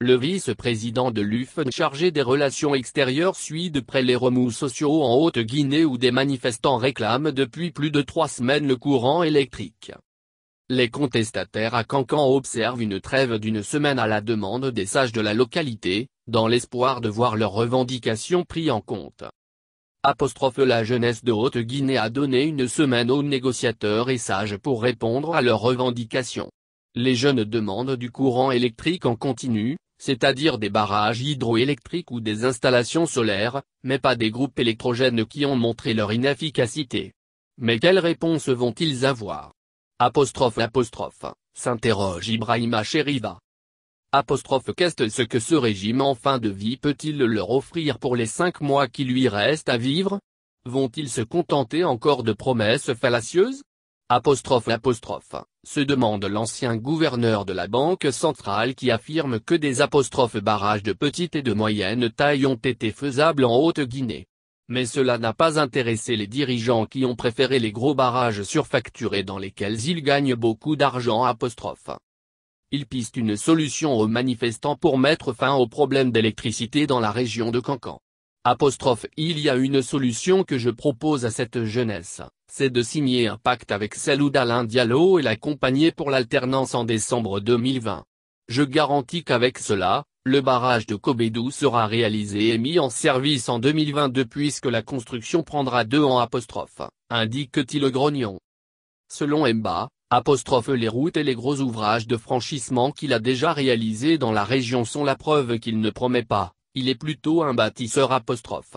Le vice-président de l'UFN chargé des relations extérieures suit de près les remous sociaux en Haute-Guinée où des manifestants réclament depuis plus de trois semaines le courant électrique. Les contestataires à Cancan observent une trêve d'une semaine à la demande des sages de la localité, dans l'espoir de voir leurs revendications prises en compte. Apostrophe la jeunesse de Haute-Guinée a donné une semaine aux négociateurs et sages pour répondre à leurs revendications. Les jeunes demandent du courant électrique en continu, c'est-à-dire des barrages hydroélectriques ou des installations solaires, mais pas des groupes électrogènes qui ont montré leur inefficacité. Mais quelles réponses vont-ils avoir Apostrophe apostrophe, s'interroge Ibrahima Sheriva. Apostrophe qu'est-ce ce que ce régime en fin de vie peut-il leur offrir pour les cinq mois qui lui restent à vivre Vont-ils se contenter encore de promesses fallacieuses Apostrophe apostrophe, se demande l'ancien gouverneur de la Banque centrale qui affirme que des apostrophes barrages de petite et de moyenne taille ont été faisables en Haute-Guinée. Mais cela n'a pas intéressé les dirigeants qui ont préféré les gros barrages surfacturés dans lesquels ils gagnent beaucoup d'argent apostrophe. Ils pistent une solution aux manifestants pour mettre fin au problème d'électricité dans la région de Cancan. Apostrophe Il y a une solution que je propose à cette jeunesse, c'est de signer un pacte avec celle ou Diallo et l'accompagner pour l'alternance en décembre 2020. Je garantis qu'avec cela, le barrage de Kobedou sera réalisé et mis en service en 2022 puisque la construction prendra deux ans apostrophe, indique-t-il Grognon. Selon Emba, « apostrophe les routes et les gros ouvrages de franchissement qu'il a déjà réalisés dans la région sont la preuve qu'il ne promet pas il est plutôt un bâtisseur apostrophe.